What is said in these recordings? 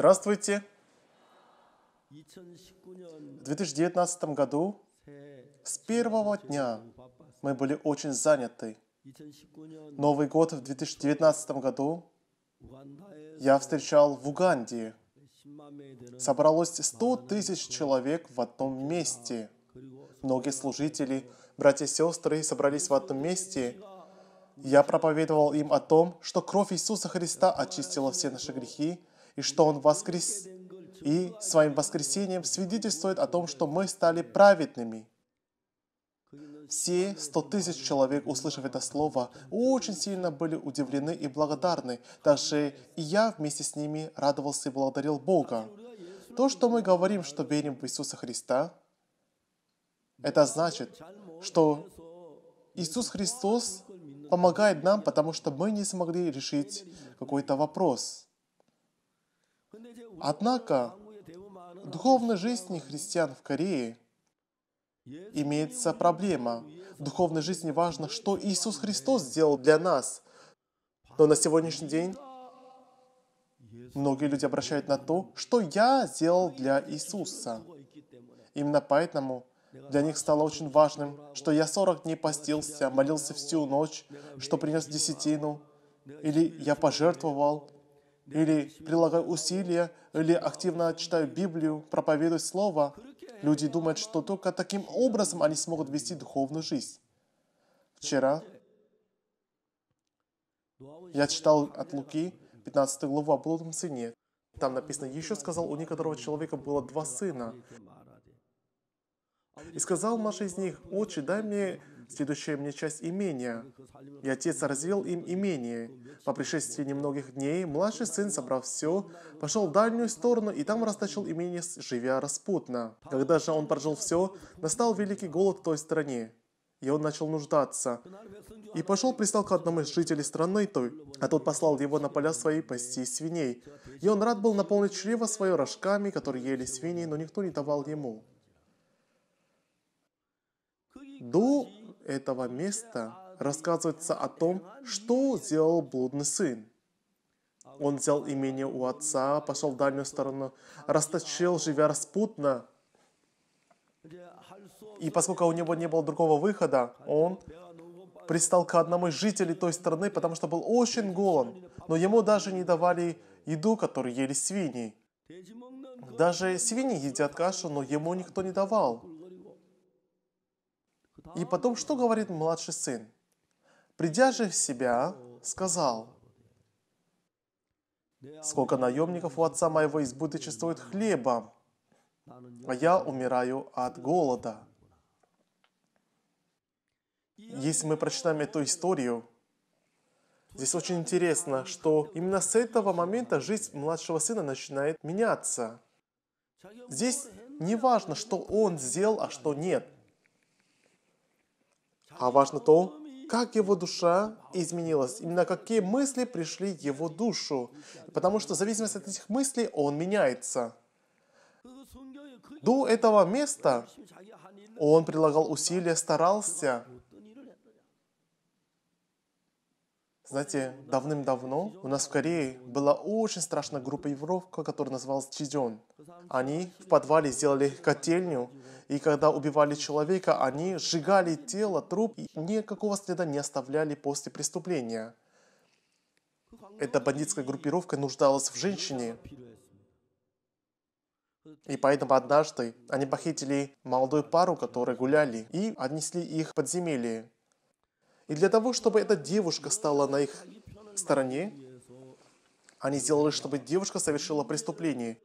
Здравствуйте! В 2019 году с первого дня мы были очень заняты. Новый год в 2019 году я встречал в Уганде. Собралось 100 тысяч человек в одном месте. Многие служители, братья и сестры собрались в одном месте. Я проповедовал им о том, что кровь Иисуса Христа очистила все наши грехи, и что Он воскрес и своим воскресением свидетельствует о том, что мы стали праведными. Все сто тысяч человек, услышав это слово, очень сильно были удивлены и благодарны. Даже и я вместе с ними радовался и благодарил Бога. То, что мы говорим, что верим в Иисуса Христа, это значит, что Иисус Христос помогает нам, потому что мы не смогли решить какой-то вопрос. Однако, духовная жизнь христиан в Корее имеется проблема. В духовной жизни важно, что Иисус Христос сделал для нас. Но на сегодняшний день многие люди обращают на то, что я сделал для Иисуса. Именно поэтому для них стало очень важным, что я 40 дней постился, молился всю ночь, что принес десятину, или я пожертвовал, или прилагаю усилия, или активно читаю Библию, проповедую Слово, люди думают, что только таким образом они смогут вести духовную жизнь. Вчера я читал от Луки 15 главу о блудном сыне. Там написано, еще сказал, у некоторого человека было два сына. И сказал Маша из них, «Отче, дай мне следующая мне часть имения. И отец развел им имение. По пришествии немногих дней младший сын, собрав все, пошел в дальнюю сторону и там расточил имение, живя распутно. Когда же он прожил все, настал великий голод в той стране. И он начал нуждаться. И пошел пристал к одному из жителей страны той, а тот послал его на поля свои пасти свиней. И он рад был наполнить чрево свое рожками, которые ели свиньи, но никто не давал ему. До этого места рассказывается о том, что сделал блудный сын. Он взял имение у отца, пошел в дальнюю сторону, расточил, живя распутно. И поскольку у него не было другого выхода, он пристал к одному из жителей той страны, потому что был очень голым. Но ему даже не давали еду, которую ели свиньи. Даже свиньи едят кашу, но ему никто не давал. И потом, что говорит младший сын? Придя же в себя, сказал, «Сколько наемников у отца моего избыточествует хлеба, а я умираю от голода». Если мы прочитаем эту историю, здесь очень интересно, что именно с этого момента жизнь младшего сына начинает меняться. Здесь не важно, что он сделал, а что нет – а важно то, как его душа изменилась, именно какие мысли пришли его душу. Потому что в зависимости от этих мыслей он меняется. До этого места он прилагал усилия, старался. Знаете, давным-давно у нас в Корее была очень страшная группа евровка, которая называлась Чидон. Они в подвале сделали котельню, и когда убивали человека, они сжигали тело, труп и никакого следа не оставляли после преступления. Эта бандитская группировка нуждалась в женщине. И поэтому однажды они похитили молодую пару, которые гуляли, и отнесли их в подземелье. И для того, чтобы эта девушка стала на их стороне, они сделали, чтобы девушка совершила преступление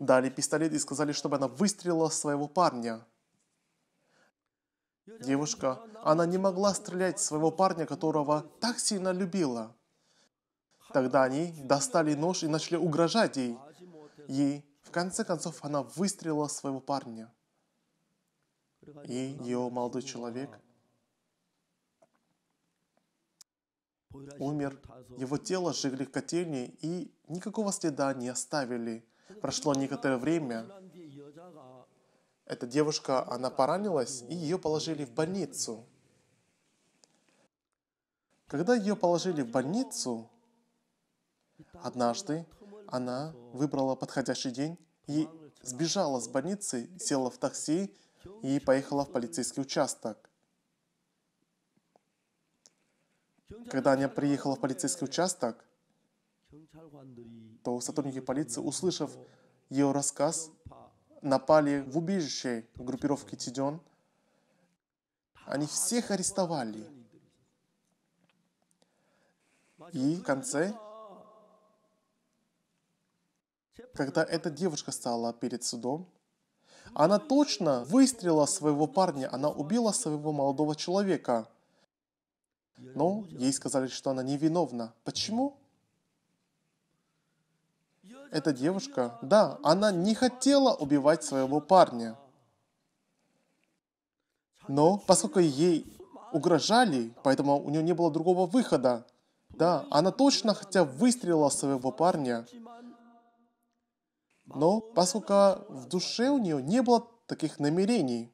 дали пистолет и сказали, чтобы она выстрелила своего парня. Девушка, она не могла стрелять своего парня, которого так сильно любила. Тогда они достали нож и начали угрожать ей. И в конце концов она выстрелила своего парня. И ее молодой человек умер. Его тело сжигли в котельне и никакого следа не оставили – Прошло некоторое время, эта девушка, она поранилась, и ее положили в больницу. Когда ее положили в больницу, однажды она выбрала подходящий день и сбежала с больницы, села в такси и поехала в полицейский участок. Когда она приехала в полицейский участок, то сотрудники полиции, услышав ее рассказ, напали в убежище группировки Тиден. Они всех арестовали. И в конце, когда эта девушка стала перед судом, она точно выстрелила своего парня, она убила своего молодого человека. Но ей сказали, что она невиновна. Почему? эта девушка, да, она не хотела убивать своего парня. Но поскольку ей угрожали, поэтому у нее не было другого выхода. Да, она точно хотя выстрелила своего парня. Но поскольку в душе у нее не было таких намерений.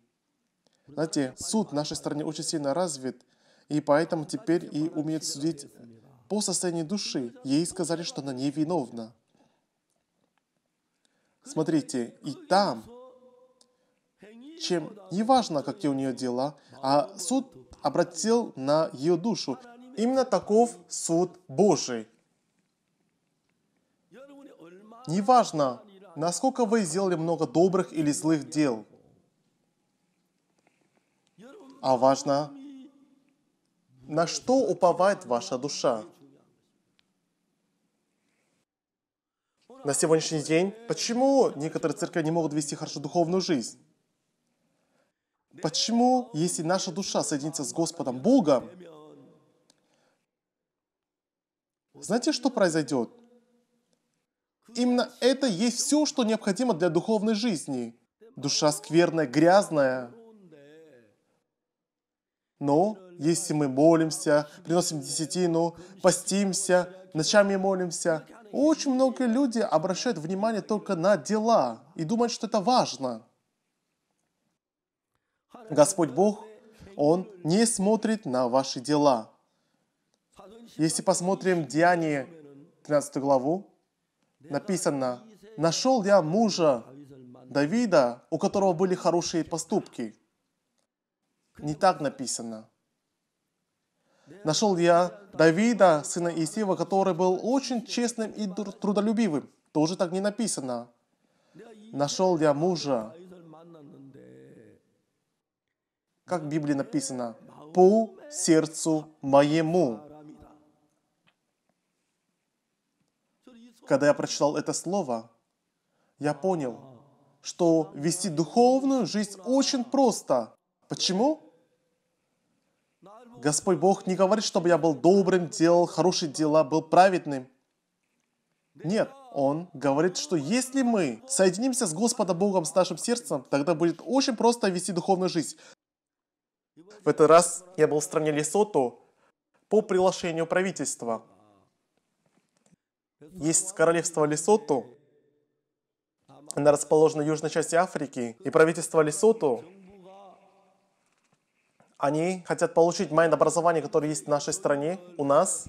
Знаете, суд в нашей стране очень сильно развит, и поэтому теперь и умеет судить по состоянию души. Ей сказали, что она невиновна. Смотрите, и там, чем не неважно, какие у нее дела, а суд обратил на ее душу. Именно таков суд Божий. Неважно, насколько вы сделали много добрых или злых дел, а важно, на что уповает ваша душа. на сегодняшний день? Почему некоторые церкви не могут вести хорошо духовную жизнь? Почему, если наша душа соединится с Господом Богом, знаете, что произойдет? Именно это есть все, что необходимо для духовной жизни. Душа скверная, грязная, но ну, если мы молимся, приносим десятину, постимся, ночами молимся, очень много людей обращают внимание только на дела и думают, что это важно. Господь Бог, Он не смотрит на ваши дела. Если посмотрим Деяние 13 главу, написано, «Нашел я мужа Давида, у которого были хорошие поступки» не так написано. Нашел я Давида, сына Иисева, который был очень честным и трудолюбивым. Тоже так не написано. Нашел я мужа, как в Библии написано, по сердцу моему. Когда я прочитал это слово, я понял, что вести духовную жизнь очень просто. Почему? Господь Бог не говорит, чтобы я был добрым, делал хорошие дела, был праведным. Нет, Он говорит, что если мы соединимся с Господом Богом, с нашим сердцем, тогда будет очень просто вести духовную жизнь. В этот раз я был в стране Лесото по приглашению правительства. Есть королевство Лесото, она расположена в южной части Африки, и правительство Лесото они хотят получить майнд образование, которое есть в нашей стране, у нас.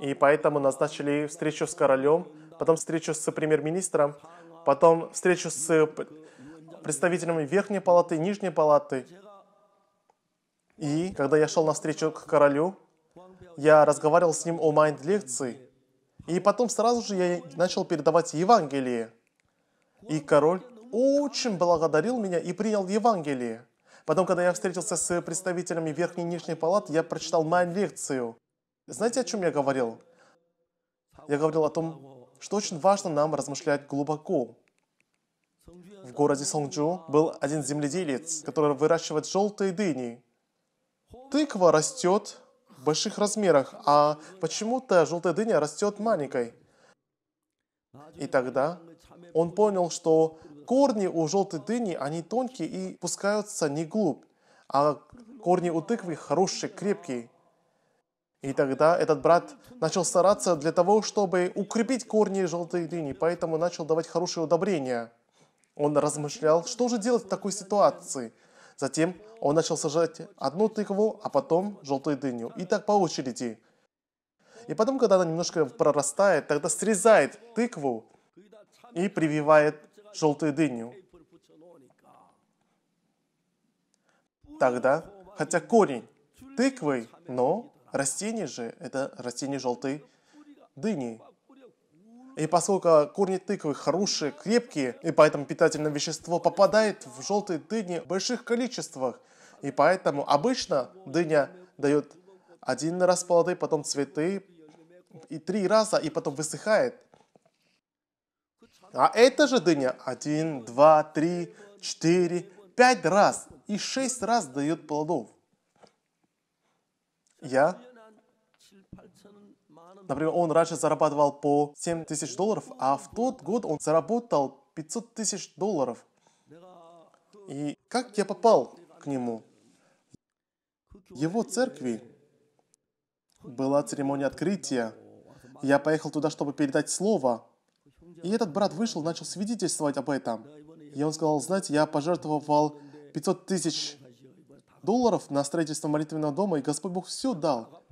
И поэтому назначили встречу с королем, потом встречу с премьер-министром, потом встречу с представителями Верхней палаты и Нижней палаты. И когда я шел на встречу к королю, я разговаривал с ним о майнд-лекции. И потом сразу же я начал передавать Евангелие. И король очень благодарил меня и принял Евангелие. Потом, когда я встретился с представителями Верхней и Нижней палат, я прочитал мою лекцию. Знаете, о чем я говорил? Я говорил о том, что очень важно нам размышлять глубоко. В городе Сонджу был один земледелец, который выращивает желтые дыни. Тыква растет в больших размерах, а почему-то желтая дыня растет маленькой. И тогда он понял, что корни у желтой дыни, они тонкие и пускаются не глубь, а корни у тыквы хорошие, крепкие. И тогда этот брат начал стараться для того, чтобы укрепить корни желтой дыни, поэтому начал давать хорошие удобрения. Он размышлял, что же делать в такой ситуации. Затем он начал сажать одну тыкву, а потом желтую дыню. И так по очереди. И потом, когда она немножко прорастает, тогда срезает тыкву и прививает желтую дыню. Тогда, хотя корень тыквы, но растение же – это растение желтой дыни. И поскольку корни тыквы хорошие, крепкие, и поэтому питательное вещество попадает в желтые дыни в больших количествах, и поэтому обычно дыня дает один раз плоды, потом цветы, и три раза, и потом высыхает. А эта же дыня один, два, три, четыре, пять раз и шесть раз дает плодов. Я, например, он раньше зарабатывал по 7 тысяч долларов, а в тот год он заработал 500 тысяч долларов. И как я попал к нему? Его церкви была церемония открытия. Я поехал туда, чтобы передать слово. И этот брат вышел, начал свидетельствовать об этом. И он сказал, знаете, я пожертвовал 500 тысяч долларов на строительство молитвенного дома, и Господь Бог все дал.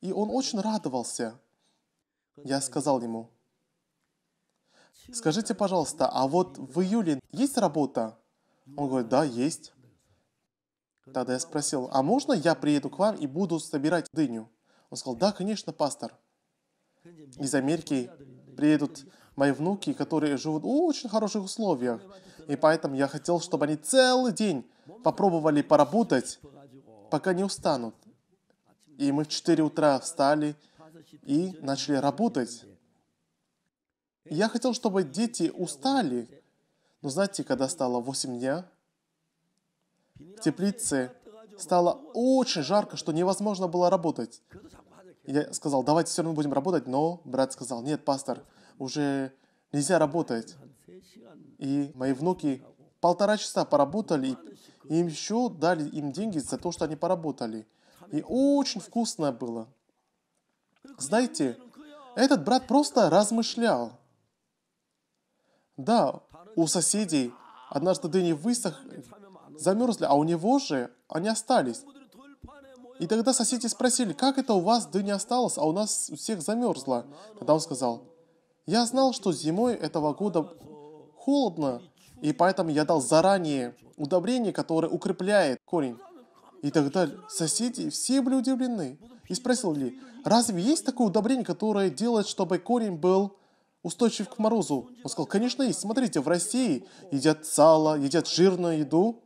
И он очень радовался. Я сказал ему, скажите, пожалуйста, а вот в июле есть работа? Он говорит, да, есть. Тогда я спросил, а можно я приеду к вам и буду собирать дыню? Он сказал, да, конечно, пастор. Из Америки приедут мои внуки, которые живут в очень хороших условиях. И поэтому я хотел, чтобы они целый день попробовали поработать, пока не устанут. И мы в 4 утра встали и начали работать. я хотел, чтобы дети устали. Но знаете, когда стало 8 дня, в теплице стало очень жарко, что невозможно было работать. Я сказал, давайте все равно будем работать, но брат сказал, нет, пастор, уже нельзя работать. И мои внуки полтора часа поработали, и им еще дали им деньги за то, что они поработали. И очень вкусно было. Знаете, этот брат просто размышлял. Да, у соседей однажды дыни высох, замерзли, а у него же они остались. И тогда соседи спросили, как это у вас дыня осталось, а у нас у всех замерзла. Тогда он сказал, я знал, что зимой этого года холодно, и поэтому я дал заранее удобрение, которое укрепляет корень. И тогда соседи все были удивлены. И спросил ли, разве есть такое удобрение, которое делает, чтобы корень был устойчив к морозу? Он сказал, конечно есть. Смотрите, в России едят сало, едят жирную еду.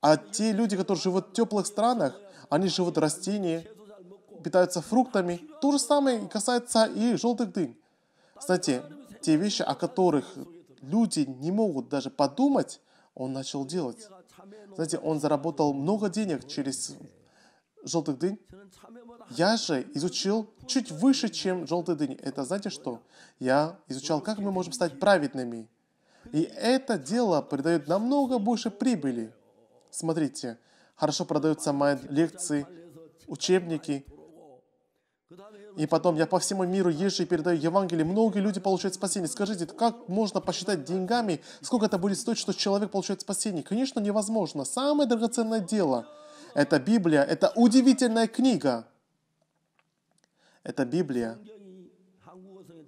А те люди, которые живут в теплых странах, они живут растения, питаются фруктами. То же самое касается и желтых дынь. Знаете, те вещи, о которых люди не могут даже подумать, он начал делать. Знаете, он заработал много денег через желтых дынь. Я же изучил чуть выше, чем желтые дыни. Это знаете что? Я изучал, как мы можем стать праведными. И это дело придает намного больше прибыли. Смотрите, хорошо продаются мои лекции, учебники. И потом я по всему миру езжу и передаю Евангелие. Многие люди получают спасение. Скажите, как можно посчитать деньгами, сколько это будет стоить, что человек получает спасение? Конечно, невозможно. Самое драгоценное дело – это Библия, это удивительная книга. Это Библия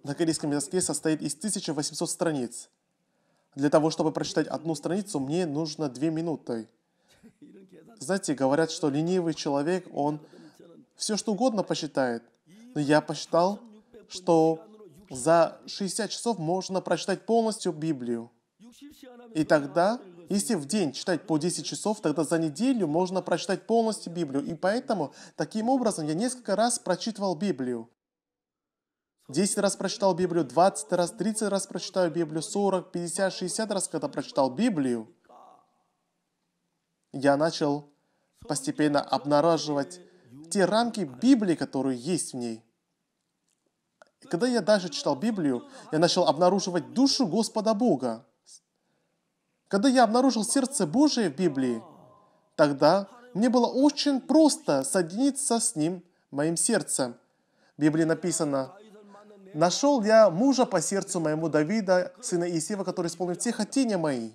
на корейском языке состоит из 1800 страниц. Для того, чтобы прочитать одну страницу, мне нужно две минуты знаете, говорят, что ленивый человек, он все что угодно посчитает. Но я посчитал, что за 60 часов можно прочитать полностью Библию. И тогда, если в день читать по 10 часов, тогда за неделю можно прочитать полностью Библию. И поэтому, таким образом, я несколько раз прочитывал Библию. 10 раз прочитал Библию, 20 раз, 30 раз прочитаю Библию, 40, 50, 60 раз, когда прочитал Библию, я начал постепенно обнаруживать те рамки Библии, которые есть в ней. И когда я дальше читал Библию, я начал обнаруживать душу Господа Бога. Когда я обнаружил сердце Божие в Библии, тогда мне было очень просто соединиться с Ним, моим сердцем. В Библии написано, «Нашел я мужа по сердцу моему Давида, сына Иисева, который исполнил все хотения мои».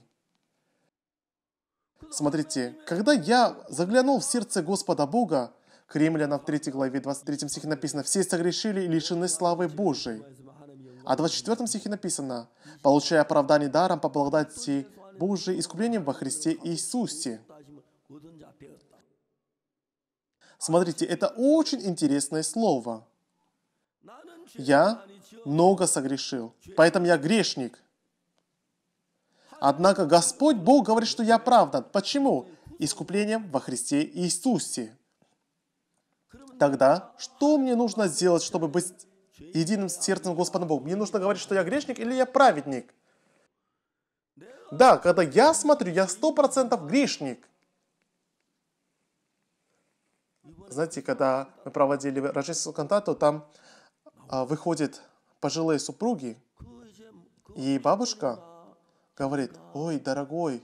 Смотрите, когда я заглянул в сердце Господа Бога, Кремляна в 3 главе 23 стихе написано «Все согрешили и лишены славы Божией». А в 24 стихе написано «Получая оправдание даром по благодати Божией искуплением во Христе Иисусе». Смотрите, это очень интересное слово. Я много согрешил, поэтому я грешник – Однако Господь Бог говорит, что я правдан. Почему? Искуплением во Христе Иисусе. Тогда что мне нужно сделать, чтобы быть единым сердцем Господа Бога? Мне нужно говорить, что я грешник или я праведник? Да, когда я смотрю, я сто процентов грешник. Знаете, когда мы проводили рождественскую кантату, там а, выходят пожилые супруги, и бабушка говорит, ой, дорогой,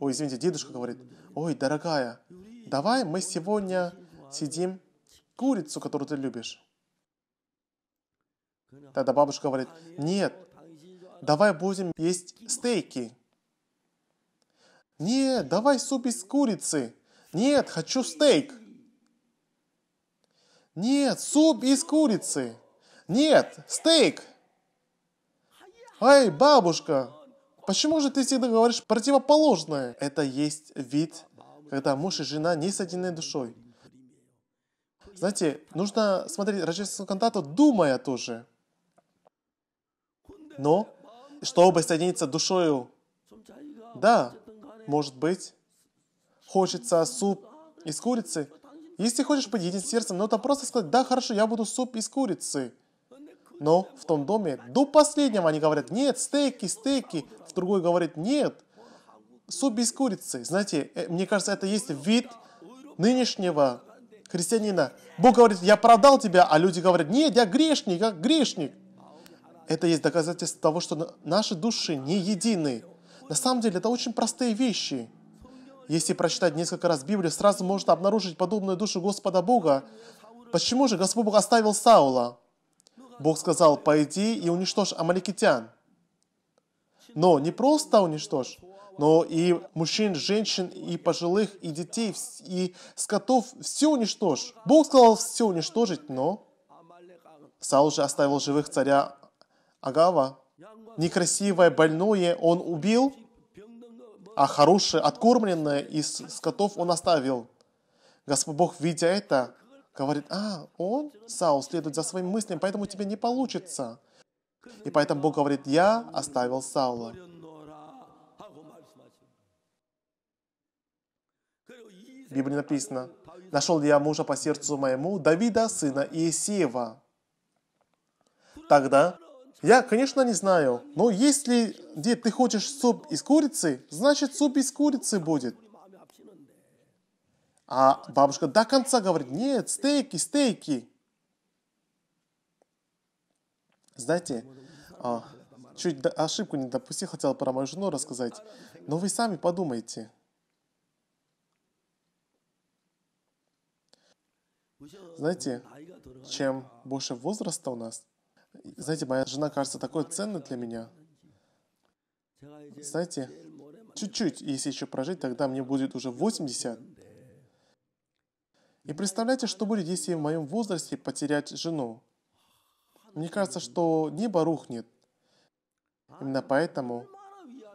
ой, извините, дедушка говорит, ой, дорогая, давай мы сегодня сидим курицу, которую ты любишь. Тогда бабушка говорит, нет, давай будем есть стейки. Нет, давай суп из курицы. Нет, хочу стейк. Нет, суп из курицы. Нет, стейк. Ай, бабушка! Почему же ты всегда говоришь противоположное? Это есть вид, когда муж и жена не с соединены душой. Знаете, нужно смотреть рождественскую кантату, думая тоже. Но, чтобы соединиться душою, да, может быть, хочется суп из курицы. Если хочешь поделиться един сердцем, но ну, это просто сказать, да, хорошо, я буду суп из курицы. Но в том доме до последнего они говорят, нет, стейки, стейки. В другой говорит, нет, суп без курицы. Знаете, э, мне кажется, это есть вид нынешнего христианина. Бог говорит, я продал тебя, а люди говорят, нет, я грешник, я грешник. Это есть доказательство того, что наши души не едины. На самом деле это очень простые вещи. Если прочитать несколько раз Библию, сразу можно обнаружить подобную душу Господа Бога. Почему же Господь Бог оставил Саула? Бог сказал, пойди и уничтожь амаликитян. Но не просто уничтожь, но и мужчин, женщин, и пожилых, и детей, и скотов, все уничтожь. Бог сказал все уничтожить, но Саул же оставил живых царя Агава. Некрасивое, больное он убил, а хорошее, откормленное из скотов он оставил. Господь Бог, видя это, говорит, а, он, Саул, следует за своим мыслям, поэтому тебе не получится. И поэтому Бог говорит, я оставил Саула. В Библии написано, «Нашел я мужа по сердцу моему, Давида, сына Иесеева?» Тогда я, конечно, не знаю, но если, дед, ты хочешь суп из курицы, значит, суп из курицы будет – а бабушка до конца говорит, нет, стейки, стейки. Знаете, а, чуть ошибку не допустил, хотел про мою жену рассказать. Но вы сами подумайте. Знаете, чем больше возраста у нас, знаете, моя жена кажется такой ценной для меня. Знаете, чуть-чуть, если еще прожить, тогда мне будет уже 80. И представляете, что будет, если в моем возрасте потерять жену? Мне кажется, что небо рухнет. Именно поэтому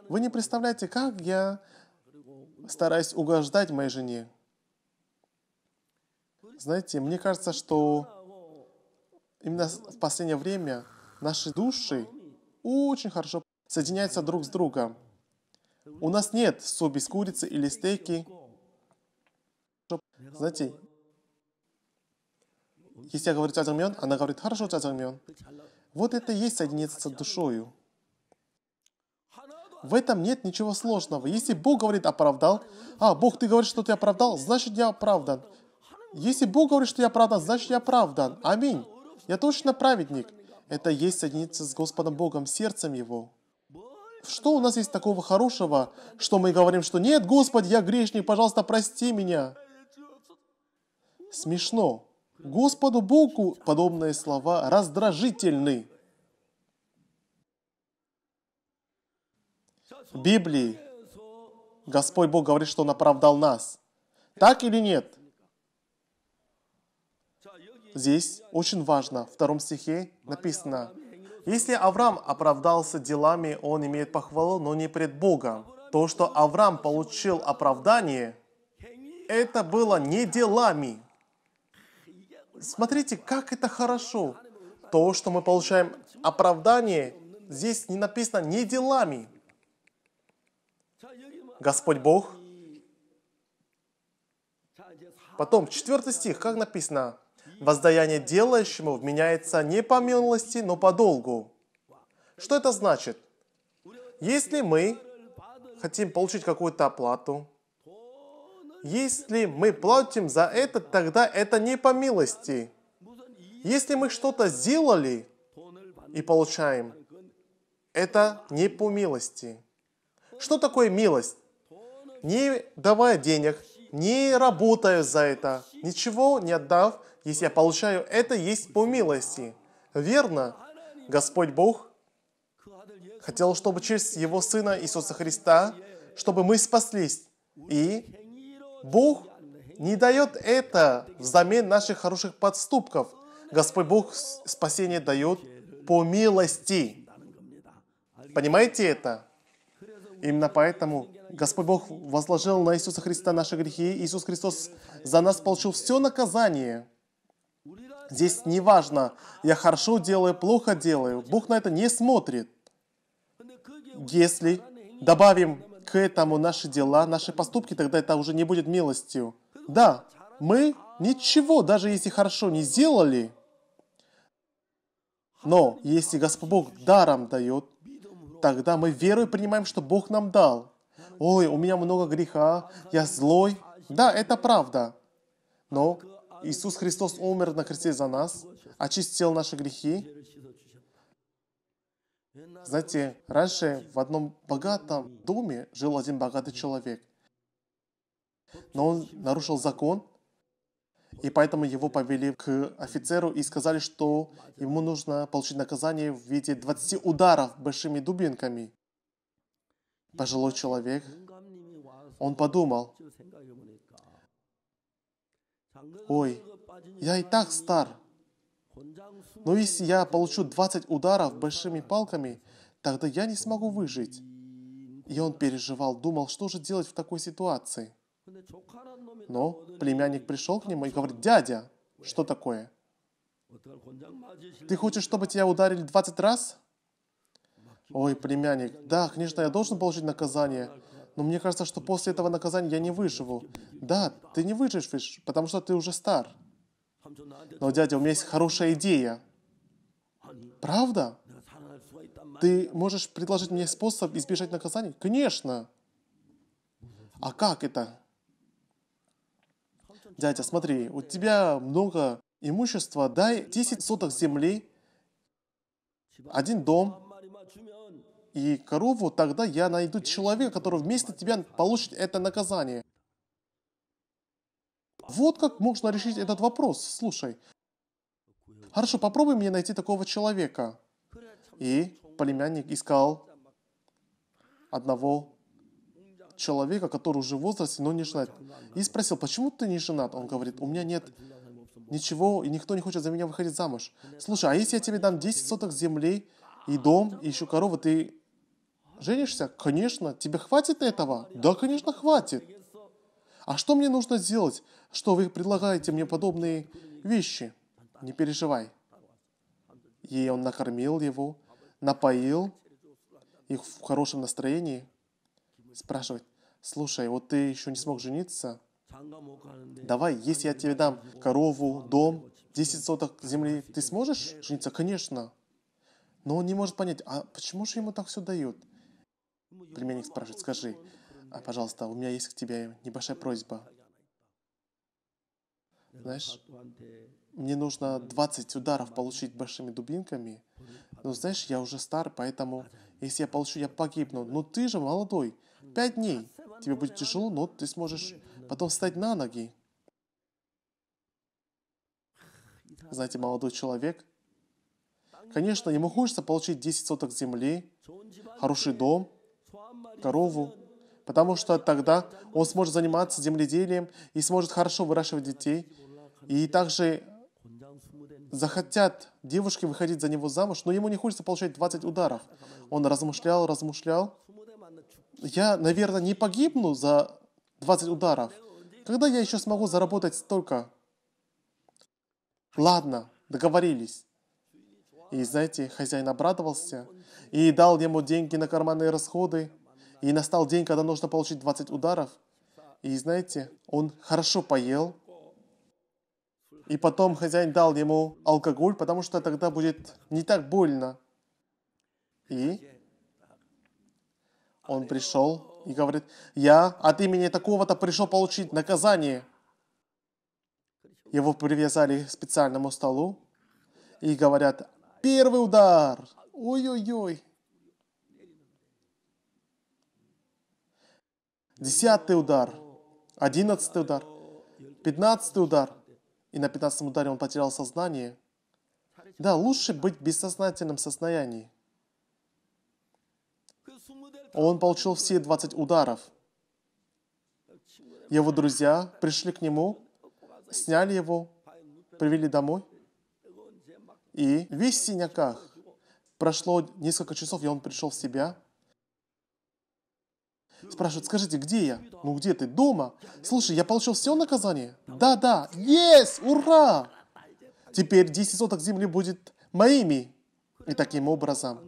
вы не представляете, как я стараюсь угождать моей жене. Знаете, мне кажется, что именно в последнее время наши души очень хорошо соединяются друг с другом. У нас нет соби с курицей или стейки. Знаете, если я говорю «цазангмён», она говорит «хорошо, цазангмён». Вот это и есть соединиться с душою. В этом нет ничего сложного. Если Бог говорит «оправдал», а, Бог, ты говоришь, что ты оправдал, значит, я оправдан. Если Бог говорит, что я оправдан, значит, я оправдан. Аминь. Я точно праведник. Это есть соединиться с Господом Богом, сердцем Его. Что у нас есть такого хорошего, что мы говорим, что «Нет, Господь, я грешник, пожалуйста, прости меня». Смешно. Господу Богу подобные слова раздражительны. В Библии Господь Бог говорит, что Он оправдал нас. Так или нет? Здесь очень важно, в втором стихе написано, «Если Авраам оправдался делами, он имеет похвалу, но не пред Богом». То, что Авраам получил оправдание, это было не делами, Смотрите, как это хорошо. То, что мы получаем оправдание, здесь не написано не делами. Господь Бог. Потом, четвертый стих, как написано? Воздаяние делающему вменяется не по милости, но по долгу. Что это значит? Если мы хотим получить какую-то оплату, если мы платим за это, тогда это не по милости. Если мы что-то сделали и получаем, это не по милости. Что такое милость? Не давая денег, не работая за это, ничего не отдав, если я получаю, это есть по милости. Верно, Господь Бог хотел, чтобы через Его Сына Иисуса Христа, чтобы мы спаслись. И Бог не дает это взамен наших хороших подступков. Господь Бог спасение дает по милости. Понимаете это? Именно поэтому Господь Бог возложил на Иисуса Христа наши грехи. Иисус Христос за нас получил все наказание. Здесь не важно, я хорошо делаю, плохо делаю. Бог на это не смотрит. Если добавим к этому наши дела, наши поступки, тогда это уже не будет милостью. Да, мы ничего, даже если хорошо не сделали, но если Господь Бог даром дает, тогда мы верой принимаем, что Бог нам дал. Ой, у меня много греха, я злой. Да, это правда. Но Иисус Христос умер на кресте за нас, очистил наши грехи, знаете, раньше в одном богатом доме жил один богатый человек. Но он нарушил закон, и поэтому его повели к офицеру и сказали, что ему нужно получить наказание в виде 20 ударов большими дубинками. Пожилой человек, он подумал, «Ой, я и так стар, но если я получу 20 ударов большими палками, тогда я не смогу выжить. И он переживал, думал, что же делать в такой ситуации. Но племянник пришел к нему и говорит, «Дядя, что такое? Ты хочешь, чтобы тебя ударили 20 раз?» «Ой, племянник, да, конечно, я должен получить наказание, но мне кажется, что после этого наказания я не выживу». «Да, ты не выживешь, потому что ты уже стар». Но, дядя, у меня есть хорошая идея. Правда? Ты можешь предложить мне способ избежать наказания? Конечно. А как это? Дядя, смотри, у тебя много имущества, дай 10 соток земли, один дом и корову, тогда я найду человека, который вместо тебя получит это наказание. Вот как можно решить этот вопрос, слушай. Хорошо, попробуй мне найти такого человека. И племянник искал одного человека, который уже в возрасте, но не женат. И спросил, почему ты не женат? Он говорит, у меня нет ничего, и никто не хочет за меня выходить замуж. Слушай, а если я тебе дам 10 соток земли, и дом, и еще корова, ты женишься? Конечно, тебе хватит этого? Да, конечно, хватит. А что мне нужно сделать? что вы предлагаете мне подобные вещи. Не переживай. И он накормил его, напоил их в хорошем настроении. Спрашивает, слушай, вот ты еще не смог жениться? Давай, если я тебе дам корову, дом, 10 соток земли, ты сможешь жениться? Конечно. Но он не может понять, а почему же ему так все дают? Племянник спрашивает, скажи, а, пожалуйста, у меня есть к тебе небольшая просьба. Знаешь, мне нужно 20 э, ударов получить большими дубинками. Но ну, знаешь, я уже стар, поэтому если я получу, я погибну. Но ты же молодой. Пять дней. Тебе будет тяжело, но ты сможешь потом встать на ноги. Знаете, молодой человек, конечно, ему хочется получить 10 соток земли, хороший дом, корову, потому что тогда он сможет заниматься земледелием и сможет хорошо выращивать детей, и также захотят девушки выходить за него замуж, но ему не хочется получать 20 ударов. Он размышлял, размышлял. Я, наверное, не погибну за 20 ударов. Когда я еще смогу заработать столько? Ладно, договорились. И знаете, хозяин обрадовался и дал ему деньги на карманные расходы. И настал день, когда нужно получить 20 ударов. И знаете, он хорошо поел, и потом хозяин дал ему алкоголь, потому что тогда будет не так больно. И он пришел и говорит, я от имени такого-то пришел получить наказание. Его привязали к специальному столу и говорят, первый удар, ой-ой-ой. Десятый удар, одиннадцатый удар, пятнадцатый удар и на пятнадцатом ударе он потерял сознание, да, лучше быть в бессознательном состоянии. Он получил все 20 ударов. Его друзья пришли к нему, сняли его, привели домой. И весь в синяках. Прошло несколько часов, и он пришел в себя – Спрашивает, скажите, где я? Ну где ты? Дома. Слушай, я получил все наказание? Да, да. Есть! Ура! Теперь 10 соток земли будет моими. И таким образом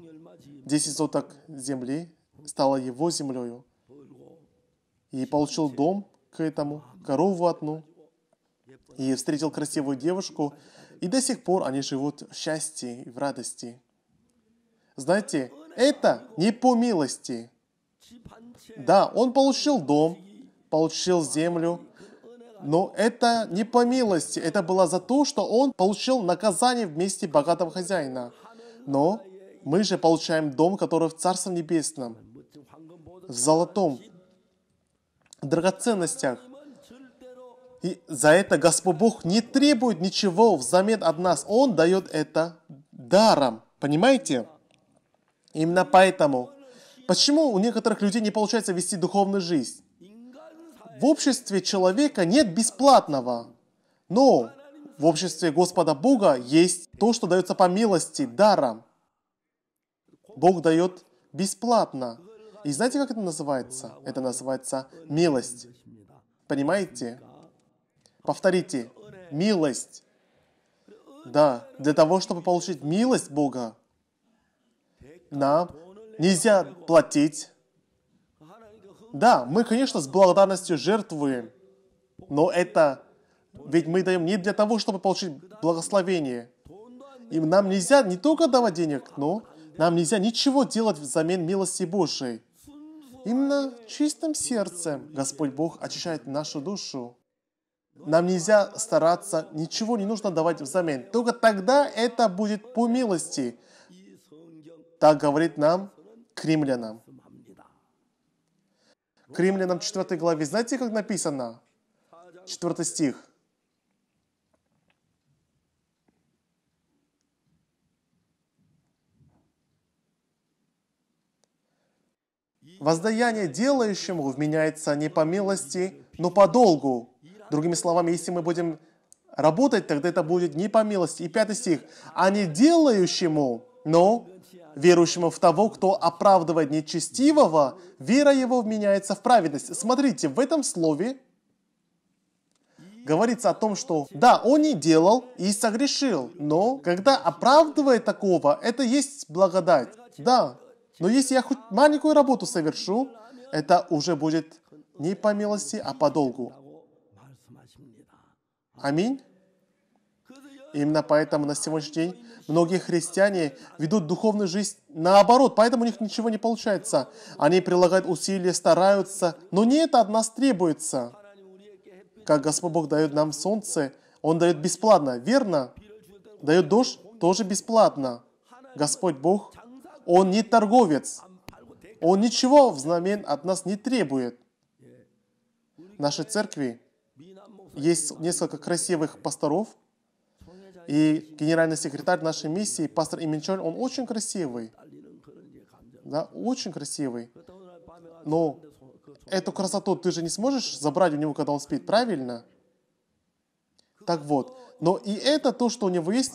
10 соток земли стало его землею. И получил дом к этому, корову одну. И встретил красивую девушку. И до сих пор они живут в счастье и в радости. Знаете, это не по милости, да, он получил дом, получил землю, но это не по милости, это было за то, что он получил наказание вместе богатого хозяина. Но мы же получаем дом, который в Царстве Небесном, в золотом, в драгоценностях. И за это Господь Бог не требует ничего взамен от нас. Он дает это даром. Понимаете? Именно поэтому Почему у некоторых людей не получается вести духовную жизнь? В обществе человека нет бесплатного, но в обществе Господа Бога есть то, что дается по милости, даром. Бог дает бесплатно. И знаете, как это называется? Это называется милость. Понимаете? Повторите. Милость. Да, для того, чтобы получить милость Бога, нам нельзя платить. Да, мы, конечно, с благодарностью жертвуем, но это... Ведь мы даем не для того, чтобы получить благословение. И нам нельзя не только давать денег, но нам нельзя ничего делать взамен милости Божией. Именно чистым сердцем Господь Бог очищает нашу душу. Нам нельзя стараться, ничего не нужно давать взамен. Только тогда это будет по милости. Так говорит нам к римлянам. К римлянам 4 главе, знаете, как написано? 4 стих. Воздаяние делающему вменяется не по милости, но по долгу. Другими словами, если мы будем работать, тогда это будет не по милости. И пятый стих. А не делающему, но верующему в того, кто оправдывает нечестивого, вера его вменяется в праведность. Смотрите, в этом слове говорится о том, что да, он не делал и согрешил, но когда оправдывает такого, это есть благодать. Да, но если я хоть маленькую работу совершу, это уже будет не по милости, а по долгу. Аминь. Именно поэтому на сегодняшний день Многие христиане ведут духовную жизнь наоборот, поэтому у них ничего не получается. Они прилагают усилия, стараются, но не это от нас требуется. Как Господь Бог дает нам солнце, Он дает бесплатно, верно? Дает дождь тоже бесплатно. Господь Бог, Он не торговец. Он ничего взамен от нас не требует. В нашей церкви есть несколько красивых пасторов – и генеральный секретарь нашей миссии, пастор Именчоль, он очень красивый. Да, очень красивый. Но эту красоту ты же не сможешь забрать у него, когда он спит, правильно? Так вот. Но и это то, что у него есть,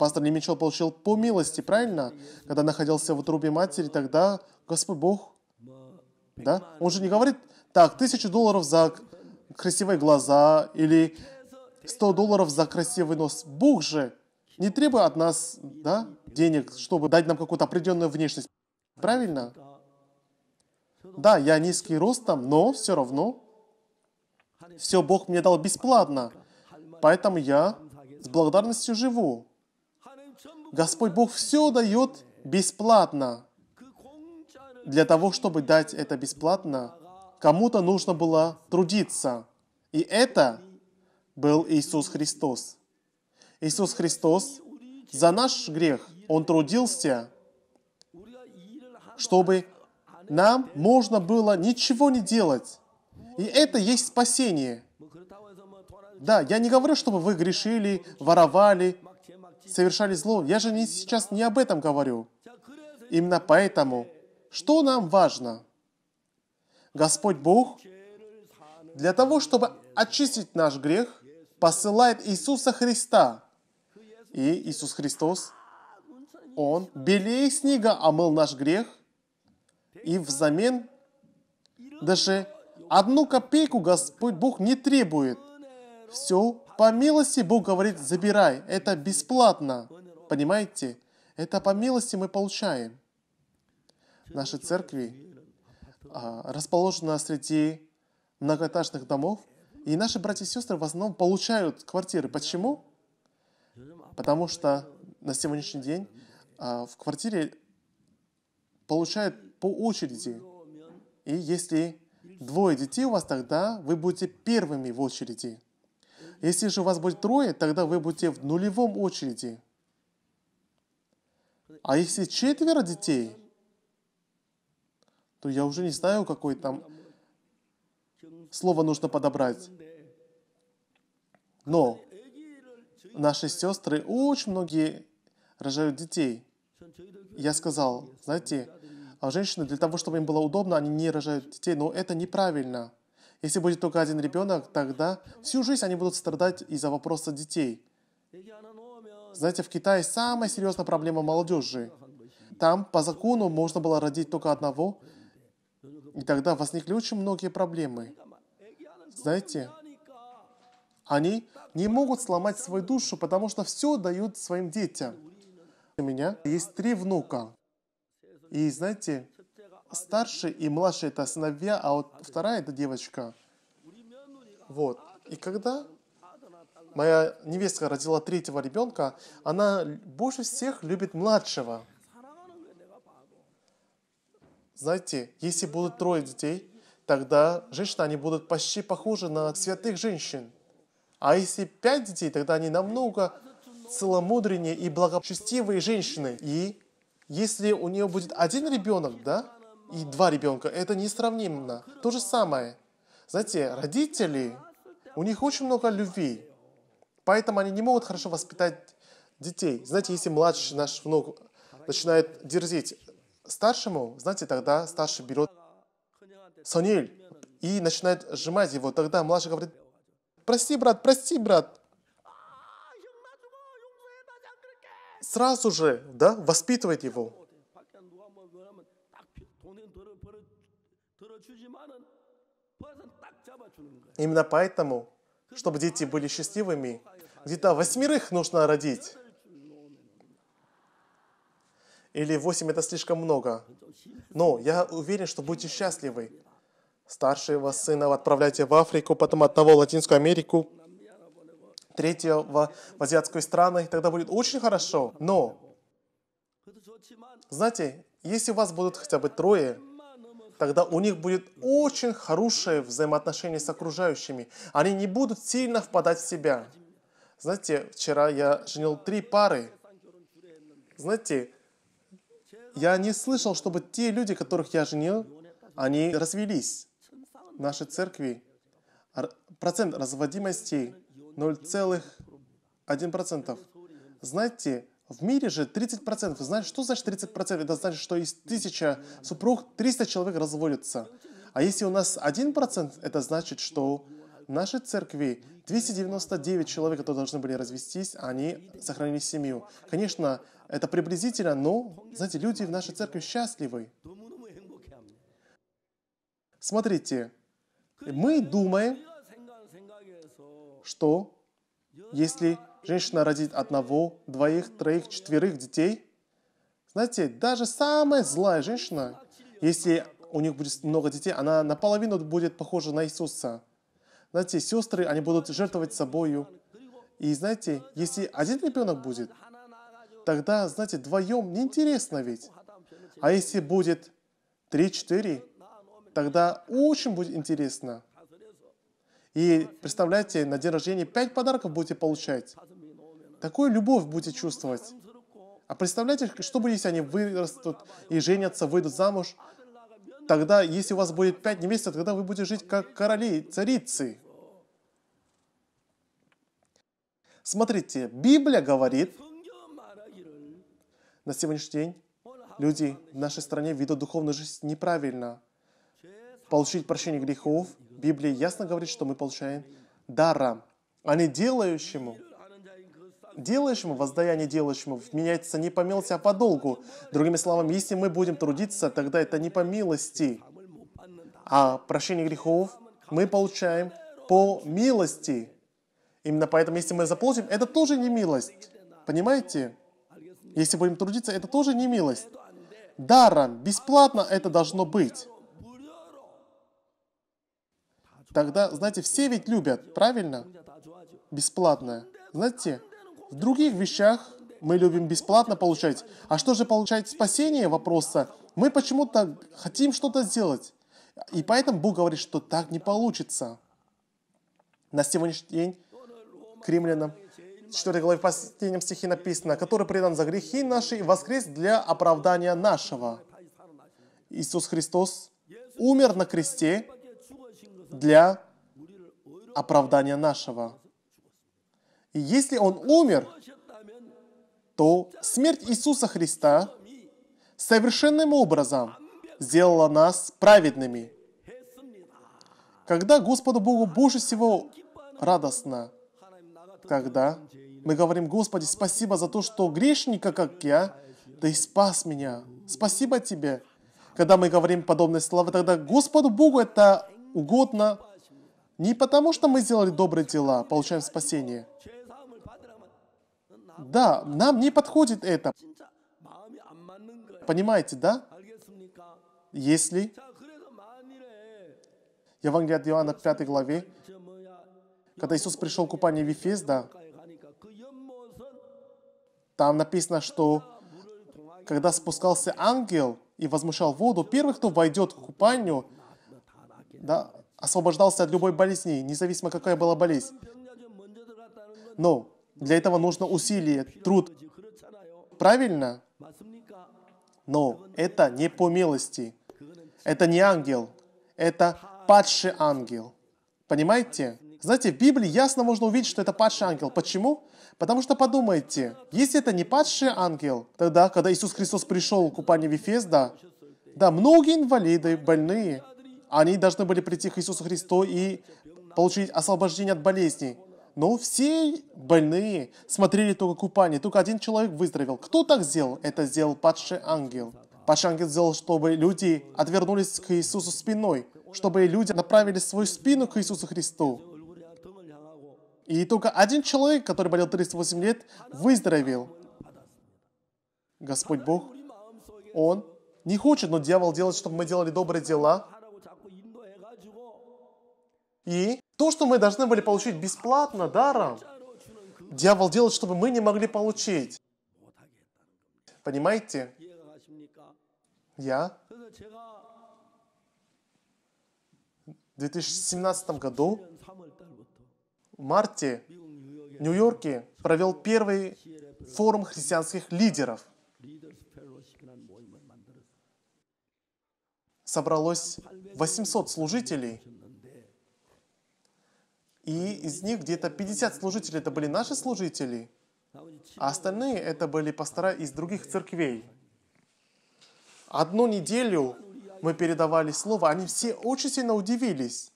пастор Лемичел получил по милости, правильно? Когда находился в трубе матери, тогда Господь Бог, да? Он же не говорит, так, тысячу долларов за красивые глаза, или 100 долларов за красивый нос. Бог же не требует от нас да, денег, чтобы дать нам какую-то определенную внешность. Правильно? Да, я низкий ростом, но все равно все Бог мне дал бесплатно. Поэтому я с благодарностью живу. Господь Бог все дает бесплатно. Для того, чтобы дать это бесплатно, кому-то нужно было трудиться. И это был Иисус Христос. Иисус Христос за наш грех, Он трудился, чтобы нам можно было ничего не делать. И это есть спасение. Да, я не говорю, чтобы вы грешили, воровали, совершали зло. Я же не, сейчас не об этом говорю. Именно поэтому, что нам важно? Господь Бог для того, чтобы очистить наш грех, посылает Иисуса Христа. И Иисус Христос, Он белее снега омыл а наш грех, и взамен даже одну копейку Господь Бог не требует. Все по милости Бог говорит, забирай, это бесплатно. Понимаете? Это по милости мы получаем. Наши церкви а, расположена среди многоэтажных домов, и наши братья и сестры в основном получают квартиры. Почему? Потому что на сегодняшний день а, в квартире получают по очереди. И если двое детей у вас, тогда вы будете первыми в очереди. Если же у вас будет трое, тогда вы будете в нулевом очереди. А если четверо детей, то я уже не знаю, какой там слово нужно подобрать. Но наши сестры, очень многие рожают детей. Я сказал, знаете, а женщины для того, чтобы им было удобно, они не рожают детей, но это неправильно. Если будет только один ребенок, тогда всю жизнь они будут страдать из-за вопроса детей. Знаете, в Китае самая серьезная проблема молодежи. Там по закону можно было родить только одного, и тогда возникли очень многие проблемы знаете, они не могут сломать свою душу, потому что все дают своим детям. У меня есть три внука. И знаете, старший и младший это сыновья, а вот вторая это девочка. Вот. И когда моя невестка родила третьего ребенка, она больше всех любит младшего. Знаете, если будут трое детей, тогда женщины, они будут почти похожи на святых женщин. А если пять детей, тогда они намного целомудреннее и благочестивые женщины. И если у нее будет один ребенок, да, и два ребенка, это несравнимо. То же самое. Знаете, родители, у них очень много любви, поэтому они не могут хорошо воспитать детей. Знаете, если младший наш внук начинает дерзить старшему, знаете, тогда старший берет Саниль, и начинает сжимать его. Тогда младший говорит, прости, брат, прости, брат. Сразу же, да, воспитывает его. Именно поэтому, чтобы дети были счастливыми, где-то восьмерых нужно родить. Или восемь это слишком много. Но я уверен, что будете счастливы. Старшего сына отправляйте в Африку, потом одного в Латинскую Америку, третьего в азиатскую страну, и тогда будет очень хорошо. Но, знаете, если у вас будут хотя бы трое, тогда у них будет очень хорошее взаимоотношение с окружающими. Они не будут сильно впадать в себя. Знаете, вчера я женил три пары. Знаете, я не слышал, чтобы те люди, которых я женил, они развелись нашей церкви процент разводимости 0,1%. Знаете, в мире же 30%. Вы знаете, что значит 30%? Это значит, что из 1000 супруг 300 человек разводятся. А если у нас 1%, это значит, что в нашей церкви 299 человек, которые должны были развестись, а они сохранили семью. Конечно, это приблизительно, но, знаете, люди в нашей церкви счастливы. Смотрите, мы думаем, что если женщина родит одного, двоих, троих, четверых детей, знаете, даже самая злая женщина, если у них будет много детей, она наполовину будет похожа на Иисуса. Знаете, сестры, они будут жертвовать собою. И знаете, если один ребенок будет, тогда, знаете, вдвоем неинтересно ведь. А если будет три-четыре Тогда очень будет интересно. И представляете, на день рождения пять подарков будете получать. Такую любовь будете чувствовать. А представляете, что будет, если они вырастут и женятся, выйдут замуж? Тогда, если у вас будет пять невест, тогда вы будете жить как короли, царицы. Смотрите, Библия говорит, на сегодняшний день люди в нашей стране ведут духовную жизнь неправильно получить прощение грехов, Библия ясно говорит, что мы получаем даром. А не делающему, делающему, воздаяние делающему, меняется не по милости, а по долгу. Другими словами, если мы будем трудиться, тогда это не по милости, а прощение грехов мы получаем по милости. Именно поэтому, если мы заплатим, это тоже не милость. Понимаете? Если будем трудиться, это тоже не милость. Даром, бесплатно это должно быть. Тогда, знаете, все ведь любят, правильно? Бесплатное. Знаете, в других вещах мы любим бесплатно получать. А что же получает спасение вопроса? Мы почему-то хотим что-то сделать. И поэтому Бог говорит, что так не получится. На сегодняшний день к римлянам 4 главе в последнем стихе написано, «Который предан за грехи наши и воскрес для оправдания нашего». Иисус Христос умер на кресте для оправдания нашего. И если Он умер, то смерть Иисуса Христа совершенным образом сделала нас праведными. Когда Господу Богу больше всего радостно, когда мы говорим, Господи, спасибо за то, что грешника, как я, Ты спас меня. Спасибо Тебе. Когда мы говорим подобные слова, тогда Господу Богу это угодно. Не потому, что мы сделали добрые дела, получаем спасение. Да, нам не подходит это. Понимаете, да? Если Евангелие от Иоанна 5 главе, когда Иисус пришел к купанию да там написано, что когда спускался ангел и возмущал воду, первый, кто войдет к купанию, да, освобождался от любой болезни, независимо какая была болезнь. Но для этого нужно усилие, труд. Правильно? Но это не по милости. Это не ангел. Это падший ангел. Понимаете? Знаете, в Библии ясно можно увидеть, что это падший ангел. Почему? Потому что подумайте, если это не падший ангел, тогда, когда Иисус Христос пришел к купанию Вифезда, да, многие инвалиды, больные, они должны были прийти к Иисусу Христу и получить освобождение от болезней. Но все больные смотрели только купание. Только один человек выздоровел. Кто так сделал? Это сделал падший ангел. Падший ангел сделал, чтобы люди отвернулись к Иисусу спиной, чтобы люди направили свою спину к Иисусу Христу. И только один человек, который болел 38 лет, выздоровел. Господь Бог, Он не хочет, но дьявол делает, чтобы мы делали добрые дела, и то, что мы должны были получить бесплатно, даром, дьявол делает, чтобы мы не могли получить. Понимаете? Я в 2017 году в марте в Нью-Йорке провел первый форум христианских лидеров. Собралось 800 служителей и из них где-то 50 служителей это были наши служители, а остальные это были пастора из других церквей. Одну неделю мы передавали слово, они все очень сильно удивились.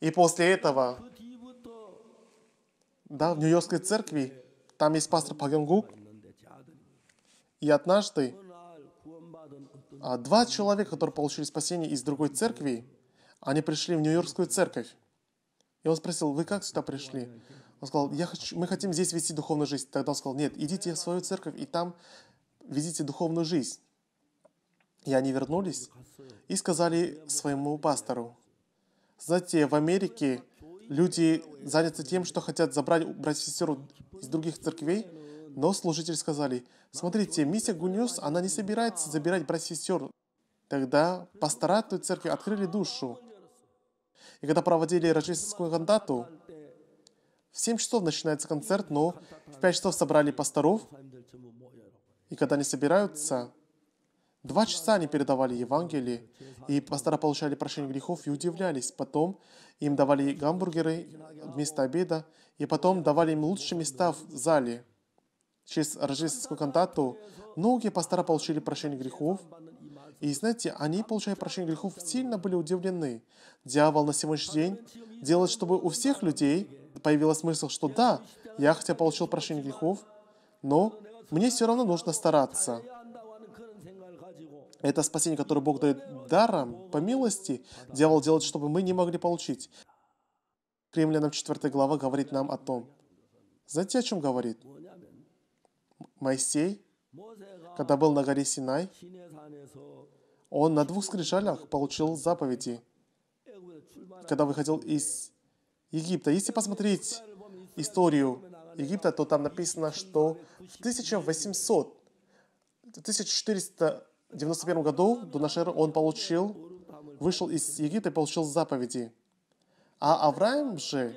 И после этого, да, в Нью-Йоркской церкви, там есть пастор Пагангук, и однажды а, два человека, которые получили спасение из другой церкви, они пришли в Нью-Йоркскую церковь. И он спросил, вы как сюда пришли? Он сказал, я хочу, мы хотим здесь вести духовную жизнь. Тогда он сказал, нет, идите в свою церковь и там ведите духовную жизнь. И они вернулись и сказали своему пастору, знаете, в Америке люди заняты тем, что хотят забрать братьев сестер из других церквей, но служители сказали, смотрите, миссия Гуньюс, она не собирается забирать братьев сестер. Тогда пастора той церкви открыли душу. И когда проводили рождественскую кантату, в 7 часов начинается концерт, но в 5 часов собрали пасторов. И когда они собираются, Два часа они передавали Евангелие, и пастора получали прощение грехов и удивлялись. Потом им давали гамбургеры вместо обеда, и потом давали им лучшие места в зале. Через рождественскую кантату многие пастора получили прощение грехов, и знаете, они, получая прощение грехов, сильно были удивлены. Дьявол на сегодняшний день делает, чтобы у всех людей появилась мысль, что да, я хотя получил прощение грехов, но мне все равно нужно стараться. Это спасение, которое Бог дает даром, по милости, дьявол делает, чтобы мы не могли получить. Кремлянам 4 глава говорит нам о том. Знаете, о чем говорит? Моисей когда был на горе Синай, он на двух скрижалях получил заповеди, когда выходил из Египта. Если посмотреть историю Египта, то там написано, что в 1800, 1491 году до нашей эры он получил, вышел из Египта и получил заповеди. А Авраам же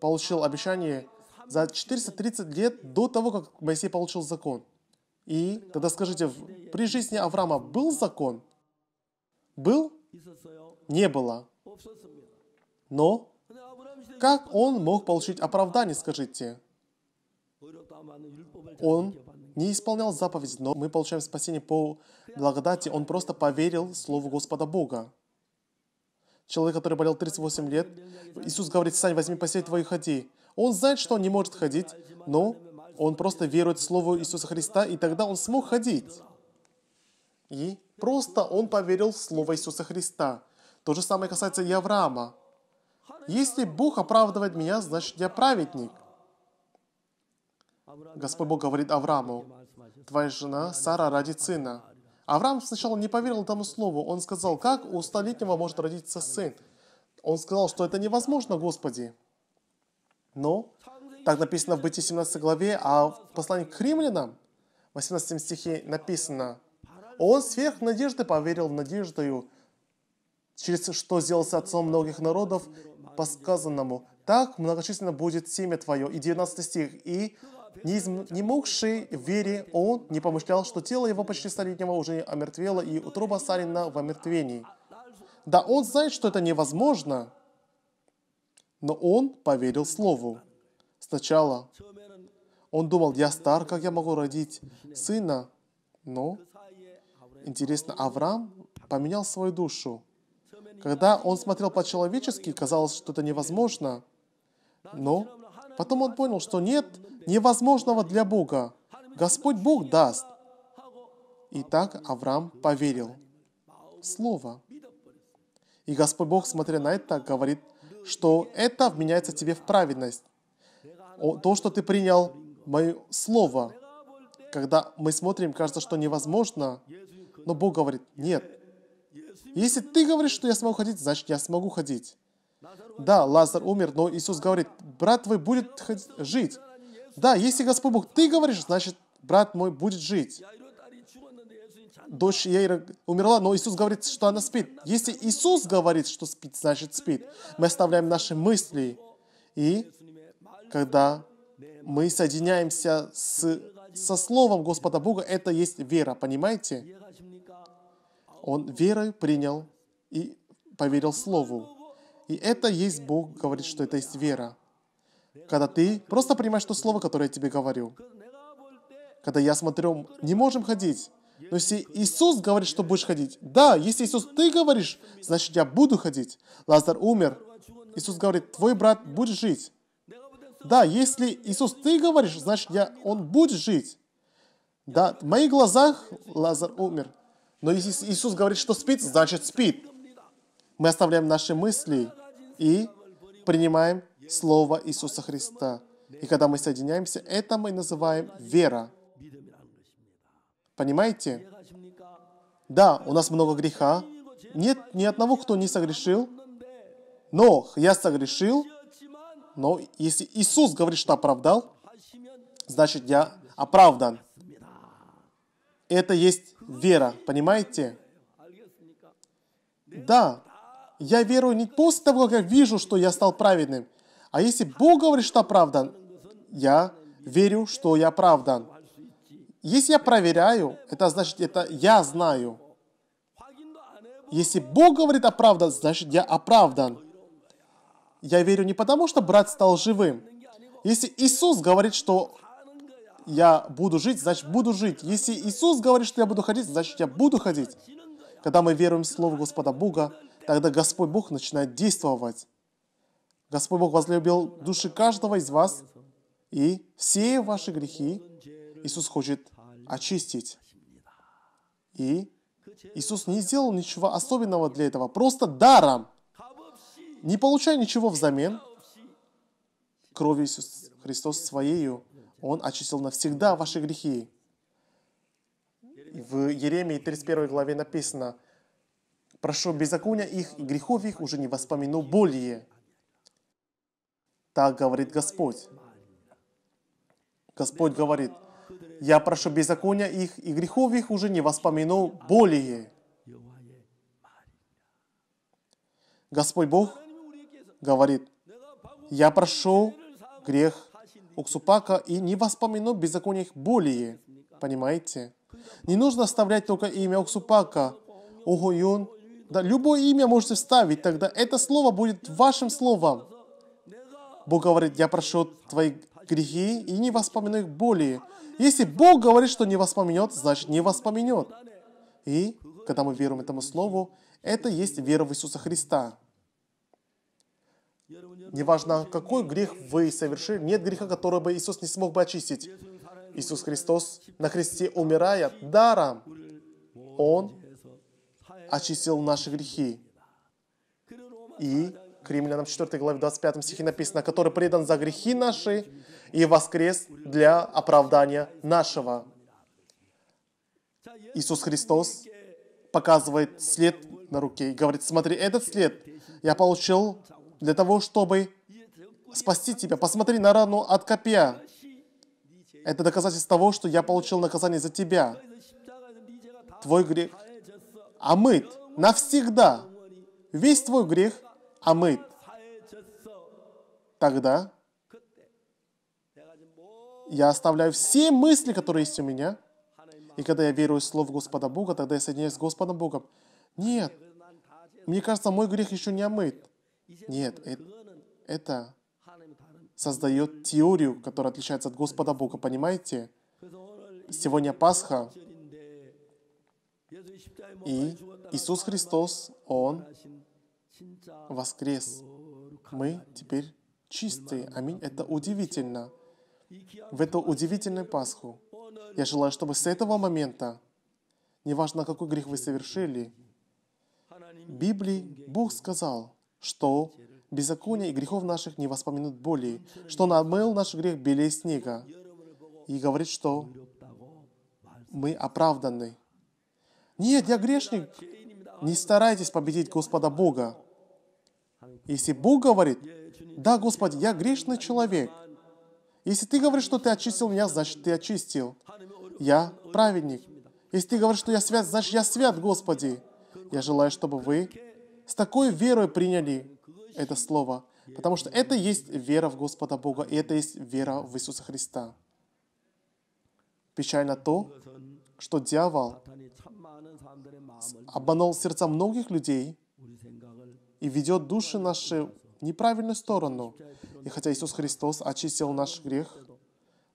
получил обещание за 430 лет до того, как Моисей получил закон. И тогда скажите, при жизни Авраама был закон? Был? Не было. Но как он мог получить оправдание, скажите? Он не исполнял заповедь, но мы получаем спасение по благодати. Он просто поверил Слову Господа Бога. Человек, который болел 38 лет, Иисус говорит, «Сань, возьми постель твою и ходи». Он знает, что он не может ходить, но он просто верует в Слово Иисуса Христа, и тогда он смог ходить. И просто он поверил в Слово Иисуса Христа. То же самое касается и Авраама. Если Бог оправдывает меня, значит я праведник. Господь Бог говорит Аврааму, твоя жена Сара родит сына. Авраам сначала не поверил тому слову. Он сказал, как у столетнего может родиться сын? Он сказал, что это невозможно, Господи. Но так написано в Бытии 17 главе, а в послании к римлянам, в 18 стихе написано, «Он сверх надежды поверил в надеждою, через что сделался отцом многих народов, по сказанному, так многочисленно будет семя твое». И 19 стих, «И не, не могший в вере он не помышлял, что тело его почти столетнего уже омертвело, и утроба Сарина в омертвении». Да он знает, что это невозможно – но он поверил слову. Сначала он думал, я стар, как я могу родить сына? Но, интересно, Авраам поменял свою душу. Когда он смотрел по-человечески, казалось, что это невозможно. Но потом он понял, что нет невозможного для Бога. Господь Бог даст. И так Авраам поверил. Слово. И Господь Бог, смотря на это, говорит – что это вменяется тебе в праведность. То, что ты принял мое слово. Когда мы смотрим, кажется, что невозможно, но Бог говорит, нет. Если ты говоришь, что я смогу ходить, значит, я смогу ходить. Да, Лазар умер, но Иисус говорит, брат твой будет жить. Да, если Господь Бог, ты говоришь, значит, брат мой будет жить дочь Яира умерла, но Иисус говорит, что она спит. Если Иисус говорит, что спит, значит спит. Мы оставляем наши мысли, и когда мы соединяемся с, со Словом Господа Бога, это есть вера, понимаете? Он верой принял и поверил Слову. И это есть Бог говорит, что это есть вера. Когда ты просто принимаешь то слово, которое я тебе говорю. Когда я смотрю, не можем ходить. Но если Иисус говорит, что будешь ходить, да, если Иисус, ты говоришь, значит, я буду ходить. Лазар умер. Иисус говорит, твой брат будет жить. Да, если Иисус, ты говоришь, значит, я, он будет жить. Да, в моих глазах Лазар умер. Но если Иисус говорит, что спит, значит спит. Мы оставляем наши мысли и принимаем Слово Иисуса Христа. И когда мы соединяемся, это мы называем вера. Понимаете? Да, у нас много греха. Нет ни одного, кто не согрешил. Но я согрешил. Но если Иисус говорит, что оправдал, значит я оправдан. Это есть вера, понимаете? Да, я верую не после того, как я вижу, что я стал праведным, а если Бог говорит, что оправдан, я верю, что я оправдан. Если я проверяю, это значит, это я знаю. Если Бог говорит оправдан, значит, я оправдан. Я верю не потому, что брат стал живым. Если Иисус говорит, что я буду жить, значит, буду жить. Если Иисус говорит, что я буду ходить, значит, я буду ходить. Когда мы веруем в Слово Господа Бога, тогда Господь Бог начинает действовать. Господь Бог возлюбил души каждого из вас, и все ваши грехи Иисус хочет очистить. И Иисус не сделал ничего особенного для этого, просто даром, не получая ничего взамен, кровью Иисус Христос Своею, Он очистил навсегда ваши грехи. В Еремии 31 главе написано, «Прошу беззакония их, и грехов их уже не воспомяну более». Так говорит Господь. Господь говорит, я прошу беззакония их, и грехов их уже не воспомяну более. Господь Бог говорит, я прошу грех Уксупака и не воспомяну беззакония их более. Понимаете? Не нужно оставлять только имя Уксупака, Огуюн. Да, любое имя можете вставить, тогда это слово будет вашим словом. Бог говорит, я прошу твои грехи и не воспомяну их более. Если Бог говорит, что не воспоминет, значит не воспоминет. И когда мы веруем этому слову, это есть вера в Иисуса Христа. Неважно, какой грех вы совершили, нет греха, который бы Иисус не смог бы очистить. Иисус Христос на кресте умирая даром. Он очистил наши грехи. И к римлянам 4 главе 25 стихе написано, который предан за грехи наши и воскрес для оправдания нашего. Иисус Христос показывает след на руке и говорит, смотри, этот след я получил для того, чтобы спасти тебя. Посмотри на рану от копья. Это доказательство того, что я получил наказание за тебя. Твой грех омыт навсегда. Весь твой грех омыт, а тогда я оставляю все мысли, которые есть у меня. И когда я верую в Слово Господа Бога, тогда я соединяюсь с Господом Богом. Нет, мне кажется, мой грех еще не омыт. Нет, это создает теорию, которая отличается от Господа Бога, понимаете? Сегодня Пасха, и Иисус Христос, Он воскрес. Мы теперь чистые. Аминь. Это удивительно. В эту удивительную Пасху. Я желаю, чтобы с этого момента, неважно, какой грех вы совершили, Библии Бог сказал, что беззакония и грехов наших не воспомянут более, что Он обмыл наш грех белее снега. И говорит, что мы оправданы. Нет, я грешник. Не старайтесь победить Господа Бога. Если Бог говорит, да, Господи, я грешный человек. Если ты говоришь, что ты очистил меня, значит, ты очистил. Я праведник. Если ты говоришь, что я свят, значит, я свят, Господи. Я желаю, чтобы вы с такой верой приняли это слово, потому что это есть вера в Господа Бога, и это есть вера в Иисуса Христа. Печально то, что дьявол обманул сердца многих людей – и ведет души наши в неправильную сторону. И хотя Иисус Христос очистил наш грех,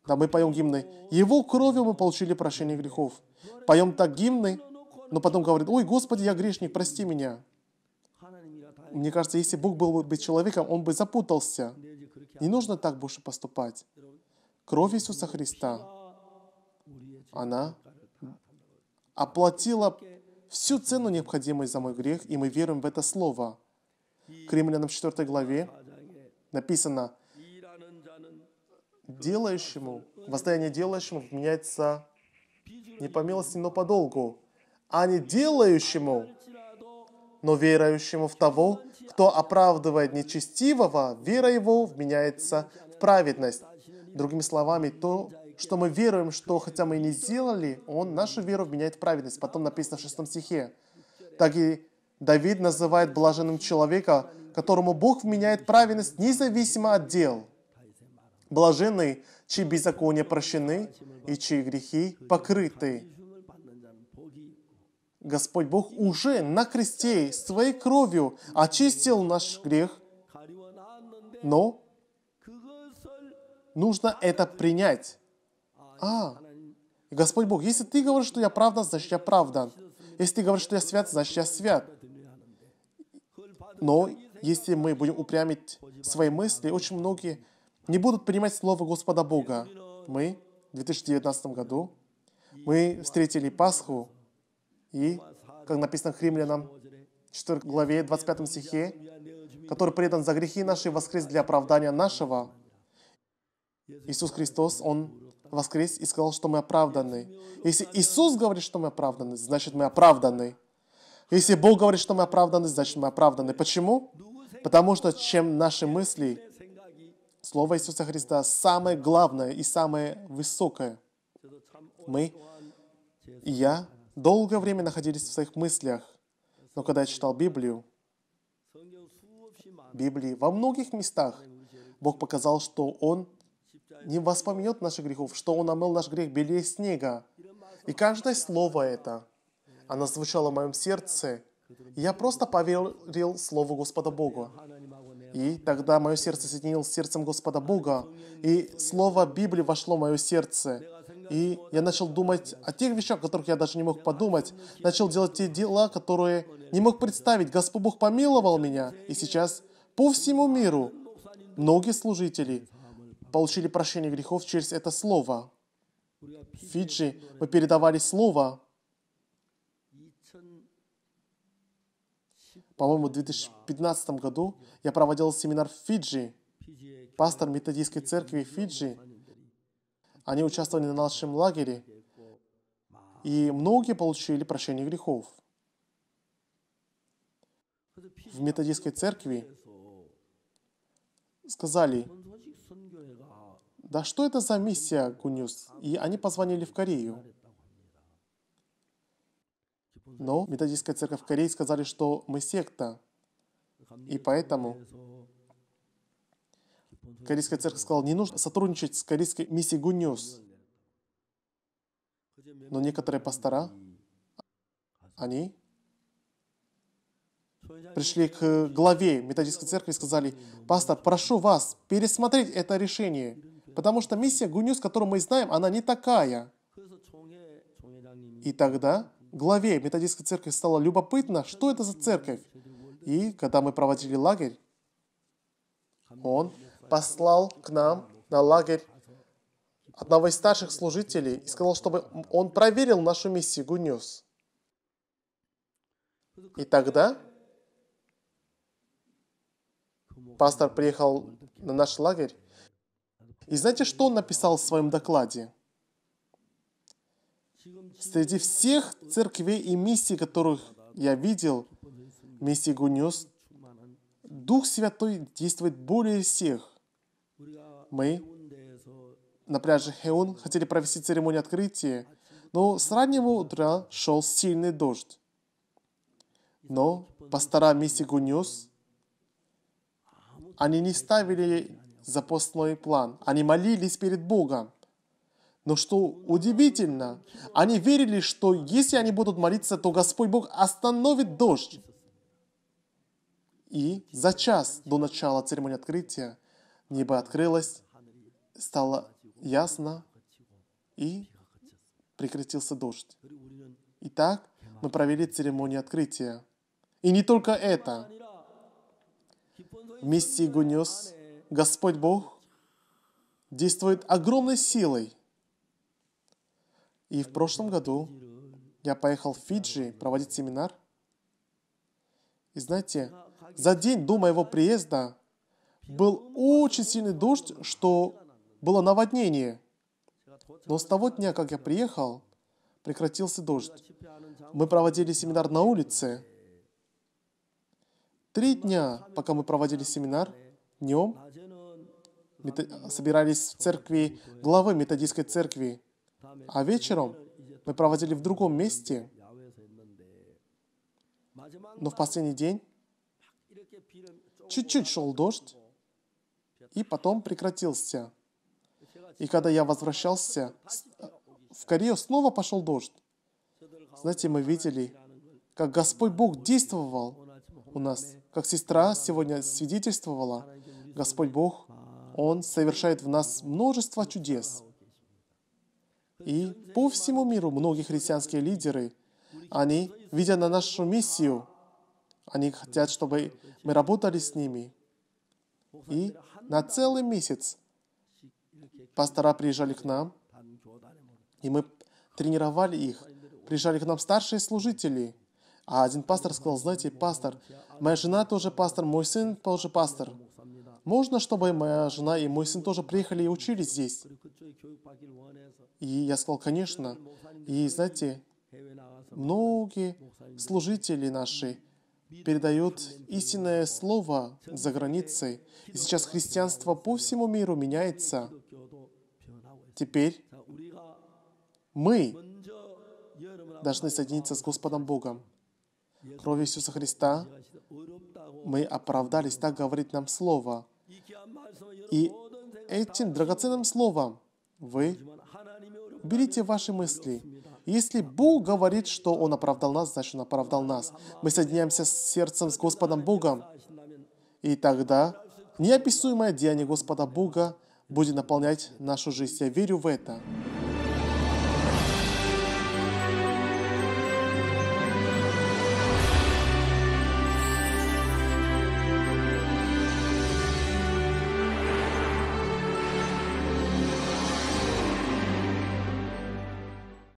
да мы поем гимны. Его кровью мы получили прощение грехов. Поем так гимны, но потом говорит, ой, Господи, я грешник, прости меня. Мне кажется, если Бог был бы человеком, он бы запутался. Не нужно так больше поступать. Кровь Иисуса Христа, она оплатила всю цену необходимой за мой грех, и мы верим в это слово – к римлянам 4 главе написано, делающему, воздаяние делающему вменяется не по милости, но по долгу, а не делающему, но верующему в того, кто оправдывает нечестивого, вера его вменяется в праведность. Другими словами, то, что мы веруем, что хотя мы и не сделали, Он нашу веру вменяет в праведность. Потом написано в шестом стихе. Так и Давид называет блаженным человека, которому Бог вменяет праведность независимо от дел. Блаженный, чьи беззакония прощены и чьи грехи покрыты. Господь Бог уже на кресте своей кровью очистил наш грех, но нужно это принять. А, Господь Бог, если ты говоришь, что я правда, значит я правда. Если ты говоришь, что я свят, значит я свят. Но если мы будем упрямить свои мысли, очень многие не будут принимать слово Господа Бога. Мы в 2019 году мы встретили Пасху, и, как написано в 4 главе 25 стихе, который предан за грехи наши воскрес для оправдания нашего. Иисус Христос, Он воскрес и сказал, что мы оправданы. Если Иисус говорит, что мы оправданы, значит мы оправданы. Если Бог говорит, что мы оправданы, значит мы оправданы. Почему? Потому что чем наши мысли, Слово Иисуса Христа самое главное и самое высокое. Мы и я долгое время находились в своих мыслях, но когда я читал Библию, Библии во многих местах Бог показал, что Он не воспомнет наших грехов, что Он омыл наш грех белее снега. И каждое слово это она звучала в моем сердце, я просто поверил Слову Господа Бога. И тогда мое сердце соединилось с сердцем Господа Бога, и Слово Библии вошло в мое сердце. И я начал думать о тех вещах, о которых я даже не мог подумать. Начал делать те дела, которые не мог представить. Господь Бог помиловал меня. И сейчас по всему миру многие служители получили прощение грехов через это слово. В Фиджи мы передавали слово, по-моему, в 2015 году я проводил семинар в Фиджи. Пастор методистской церкви Фиджи. Они участвовали на нашем лагере. И многие получили прощение грехов. В методистской церкви сказали, да что это за миссия, Гуньюс?" И они позвонили в Корею. Но методистская церковь Кореи сказали, что мы секта. И поэтому Корейская церковь сказала, не нужно сотрудничать с корейской миссией Гуньюс. Но некоторые пастора, они пришли к главе методистской церкви и сказали, «Пастор, прошу вас пересмотреть это решение, потому что миссия Гуньюс, которую мы знаем, она не такая». И тогда главе методистской церкви стало любопытно, что это за церковь. И когда мы проводили лагерь, он послал к нам на лагерь одного из старших служителей и сказал, чтобы он проверил нашу миссию Good И тогда пастор приехал на наш лагерь. И знаете, что он написал в своем докладе? Среди всех церквей и миссий, которых я видел, миссии Гунес, Дух Святой действует более всех. Мы, на пляже Хеон, хотели провести церемонию открытия, но с раннего утра шел сильный дождь. Но пастора миссии Гунес, они не ставили запасной план. Они молились перед Богом. Но что удивительно, они верили, что если они будут молиться, то Господь Бог остановит дождь. И за час до начала церемонии открытия небо открылось, стало ясно, и прекратился дождь. Итак, мы провели церемонию открытия. И не только это. Вместе Гунес, Господь Бог, действует огромной силой – и в прошлом году я поехал в Фиджи проводить семинар. И знаете, за день до моего приезда был очень сильный дождь, что было наводнение. Но с того дня, как я приехал, прекратился дождь. Мы проводили семинар на улице. Три дня, пока мы проводили семинар, днем собирались в церкви главы методистской церкви. А вечером мы проводили в другом месте, но в последний день чуть-чуть шел дождь, и потом прекратился. И когда я возвращался в Корею, снова пошел дождь. Знаете, мы видели, как Господь Бог действовал у нас, как сестра сегодня свидетельствовала, Господь Бог, Он совершает в нас множество чудес. И по всему миру многие христианские лидеры, они, видя на нашу миссию, они хотят, чтобы мы работали с ними. И на целый месяц пастора приезжали к нам, и мы тренировали их. Приезжали к нам старшие служители. А один пастор сказал, знаете, пастор, моя жена тоже пастор, мой сын тоже пастор. Можно, чтобы моя жена и мой сын тоже приехали и учились здесь? И я сказал, конечно. И знаете, многие служители наши передают истинное слово за границей. И сейчас христианство по всему миру меняется. Теперь мы должны соединиться с Господом Богом. Кровью Иисуса Христа мы оправдались, так говорит нам Слово. И этим драгоценным словом вы берите ваши мысли. Если Бог говорит, что Он оправдал нас, значит Он оправдал нас. Мы соединяемся с сердцем с Господом Богом. И тогда неописуемое деяние Господа Бога будет наполнять нашу жизнь. Я верю в это.